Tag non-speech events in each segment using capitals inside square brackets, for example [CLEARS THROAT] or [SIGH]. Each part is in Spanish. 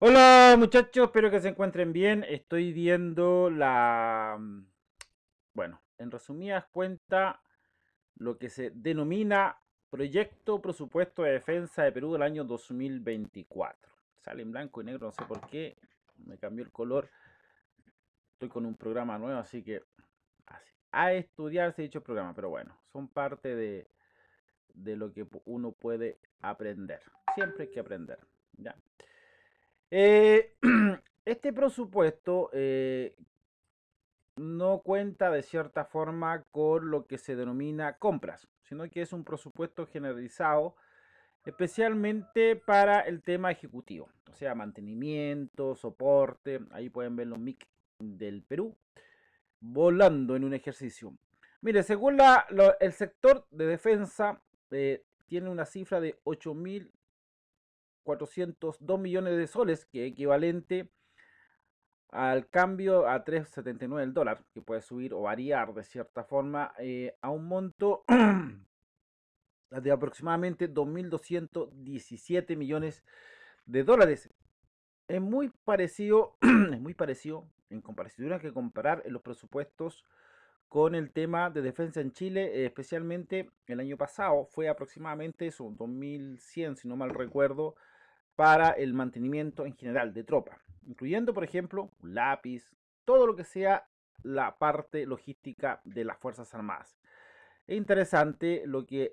Hola muchachos, espero que se encuentren bien. Estoy viendo la... Mm, bueno, en resumidas cuentas, lo que se denomina Proyecto Presupuesto de Defensa de Perú del año 2024. Sale en blanco y negro, no sé por qué. Me cambió el color. Estoy con un programa nuevo, así que... Así. A estudiarse dicho programa, pero bueno, son parte de, de lo que uno puede aprender. Siempre hay que aprender. Ya. Eh, [CLEARS THROAT] este presupuesto eh, no cuenta de cierta forma con lo que se denomina compras, sino que es un presupuesto generalizado especialmente para el tema ejecutivo, o sea, mantenimiento, soporte, ahí pueden ver los MIC del Perú volando en un ejercicio. Mire, según el sector de defensa, eh, tiene una cifra de 8.000, 402 millones de soles, que es equivalente al cambio a 3,79 el dólar, que puede subir o variar de cierta forma eh, a un monto [CLEARS THROAT] de aproximadamente 2.217 millones de dólares. Es muy parecido, [CLEARS THROAT] es muy parecido en comparación hay que comparar en los presupuestos con el tema de defensa en Chile, especialmente el año pasado fue aproximadamente eso, 2.100 si no mal recuerdo, para el mantenimiento en general de tropa, incluyendo, por ejemplo, lápiz, todo lo que sea la parte logística de las Fuerzas Armadas. Es interesante lo que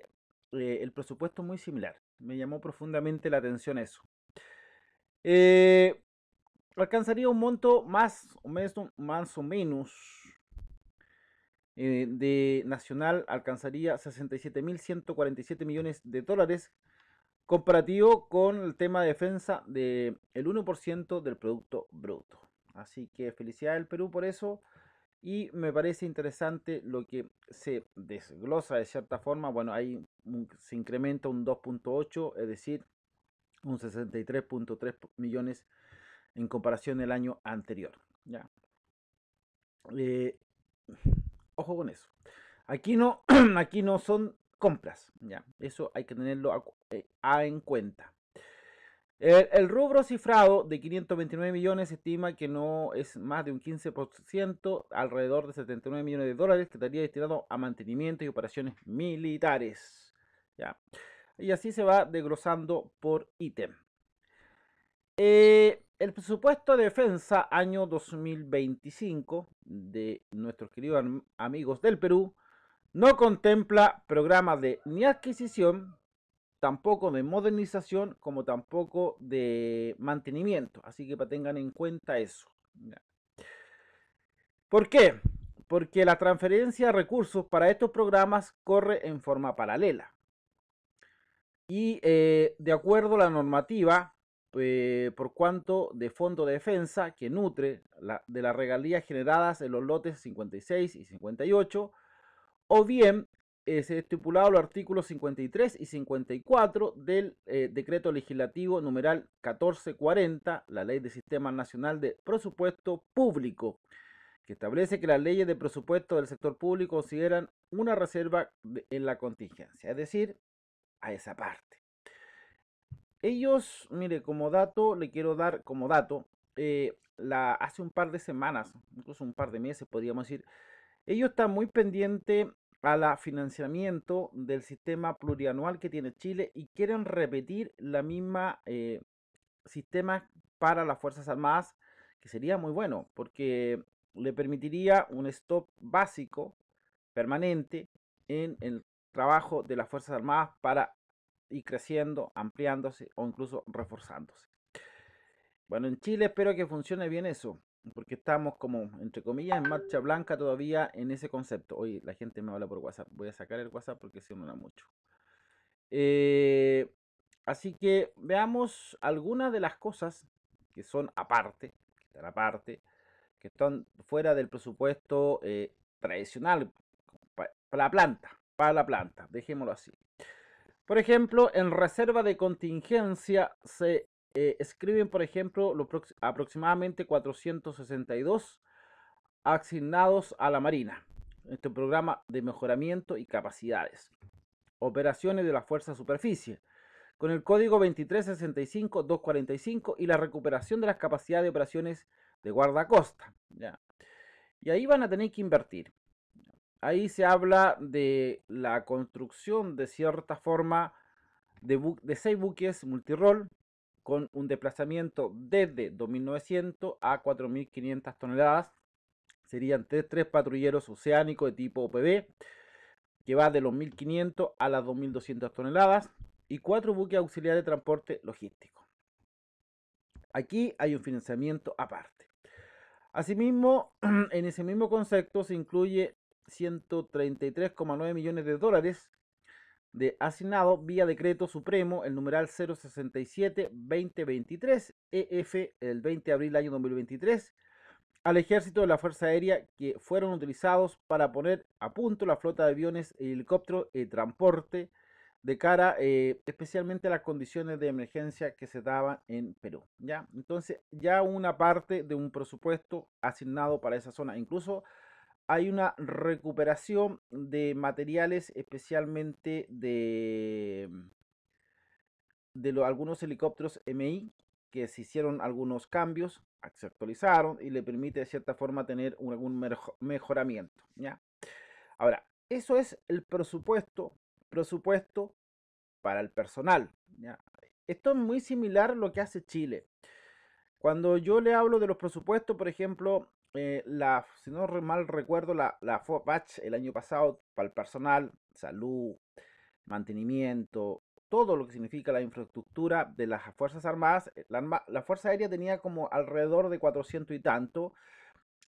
eh, el presupuesto es muy similar. Me llamó profundamente la atención eso. Eh, alcanzaría un monto más o menos, más o menos eh, de Nacional, alcanzaría 67.147 millones de dólares, comparativo con el tema de defensa del 1% del Producto Bruto. Así que felicidad al Perú por eso. Y me parece interesante lo que se desglosa de cierta forma. Bueno, ahí se incrementa un 2.8, es decir, un 63.3 millones en comparación del año anterior. Ya. Eh, ojo con eso. Aquí no, [CLEARS THROAT] aquí no son compras. ¿ya? Eso hay que tenerlo eh, en cuenta. El, rubro cifrado de 529 millones se estima que no es más de un 15%, alrededor de 79 millones de dólares que estaría destinado a mantenimiento y operaciones militares. ¿ya? Y así se va desglosando por ítem. Eh, el presupuesto de defensa año 2025 de nuestros queridos amigos del Perú no contempla programas de ni adquisición, tampoco de modernización, como tampoco de mantenimiento. Así que tengan en cuenta eso. ¿Por qué? Porque la transferencia de recursos para estos programas corre en forma paralela. Y eh, de acuerdo a la normativa, eh, por cuanto de fondo de defensa que nutre de las regalías generadas en los lotes 56 y 58, o bien eh, se estipulado los artículos 53 y 54 del eh, decreto legislativo numeral 1440, la ley de Sistema Nacional de Presupuesto Público, que establece que las leyes de presupuesto del sector público consideran una reserva en la contingencia, es decir, a esa parte. Ellos, mire, como dato, le quiero dar como dato, eh, la, hace un par de semanas, incluso un par de meses podríamos decir, ellos están muy pendientes la financiamiento del sistema plurianual que tiene Chile y quieren repetir la misma eh, sistema para las Fuerzas Armadas, que sería muy bueno, porque le permitiría un stop básico, permanente, en el trabajo de las Fuerzas Armadas para ir creciendo, ampliándose o incluso reforzándose. Bueno, en Chile espero que funcione bien eso porque estamos como, entre comillas, en marcha blanca todavía en ese concepto. hoy la gente me habla por WhatsApp. Voy a sacar el WhatsApp porque se no mucho. Eh, así que veamos algunas de las cosas que son aparte, que están aparte, que están fuera del presupuesto eh, tradicional para la planta, para la planta, dejémoslo así. Por ejemplo, en reserva de contingencia se eh, escriben, por ejemplo, aproximadamente 462 asignados a la Marina, este programa de mejoramiento y capacidades, operaciones de la Fuerza Superficie, con el código 2365-245 y la recuperación de las capacidades de operaciones de guardacosta. Y ahí van a tener que invertir. Ahí se habla de la construcción de cierta forma de, de seis buques multirol con un desplazamiento desde 2.900 a 4.500 toneladas. Serían tres, patrulleros oceánicos de tipo OPB. que va de los 1.500 a las 2.200 toneladas, y cuatro buques auxiliares de transporte logístico. Aquí hay un financiamiento aparte. Asimismo, [CLEARS THROAT] en ese mismo concepto se incluye 133,9 millones de dólares de asignado vía decreto supremo el numeral 067-2023 EF el 20 de abril del año 2023 al ejército de la Fuerza Aérea que fueron utilizados para poner a punto la flota de aviones, e helicópteros y transporte de cara eh, especialmente a las condiciones de emergencia que se daban en Perú. ¿ya? Entonces ya una parte de un presupuesto asignado para esa zona, incluso hay una recuperación de materiales, especialmente de, mm, de algunos helicópteros MI, que se hicieron algunos cambios, se actualizaron y le permite de cierta forma tener algún mejoramiento. ¿ya? Ahora, eso es el presupuesto, presupuesto para el personal. Esto es muy similar a lo que hace Chile. Cuando yo le hablo de los presupuestos, por ejemplo, eh, la, si no mal recuerdo, la, la el año pasado para el personal, salud, mantenimiento, todo lo que significa la infraestructura de las Fuerzas Armadas. Eh, la, Fuerza Aérea tenía como alrededor de 400 y tanto,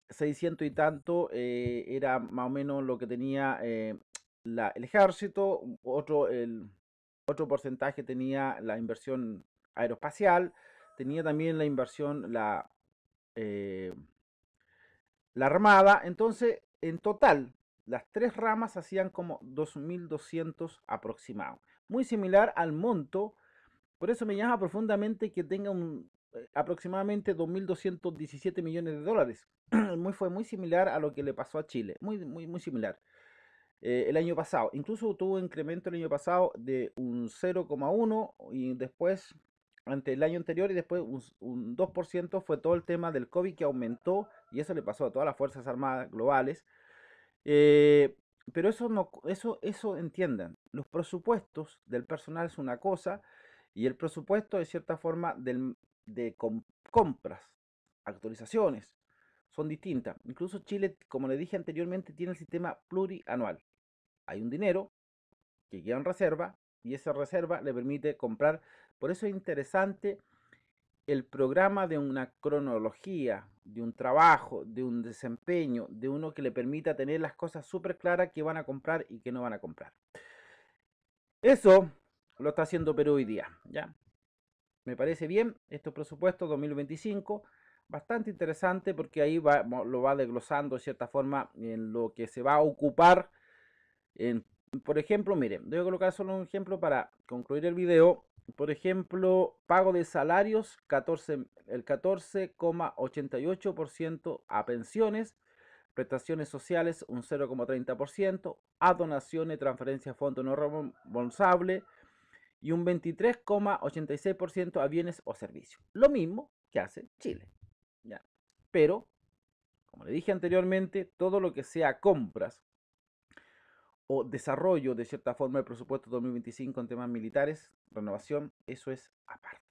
600 y tanto eh, era más o menos lo que tenía la, el ejército, otro, el, otro porcentaje tenía la inversión aeroespacial, tenía también la inversión, la, la armada. Entonces, en total, las tres ramas hacían como 2.200 aproximado. Muy similar al monto. Por eso me llama profundamente que tenga un, eh, aproximadamente 2.217 millones de dólares. [CLEARS THROAT] muy, fue muy similar a lo que le pasó a Chile. Muy, muy, muy similar. Eh, el año pasado. Incluso tuvo un incremento el año pasado de un 0,1 y después ante el año anterior y después un, 2% fue todo el tema del COVID que aumentó y eso le pasó a todas las Fuerzas Armadas globales. Eh, pero eso, no, eso, eso entiendan, los presupuestos del personal es una cosa y el presupuesto de cierta forma del, de compras, actualizaciones, son distintas. Incluso Chile, como le dije anteriormente, tiene el sistema plurianual. Hay un dinero que queda en reserva y esa reserva le permite comprar por eso es interesante el programa de una cronología, de un trabajo, de un desempeño, de uno que le permita tener las cosas súper claras que van a comprar y que no van a comprar. Eso lo está haciendo Perú hoy día, ¿ya? Me parece bien este presupuesto 2025, bastante interesante porque ahí lo va desglosando de cierta forma en lo que se va a ocupar. por ejemplo, miren, voy a colocar solo un ejemplo para concluir el video por ejemplo, pago de salarios, 14, el 14,88% a pensiones, prestaciones sociales, un 0,30%, a donaciones, transferencias a fondo no responsable y un 23,86% a bienes o servicios. Lo mismo que hace Chile. Pero, como le dije anteriormente, todo lo que sea compras o desarrollo de cierta forma del presupuesto 2025 en temas militares, renovación, eso es aparte.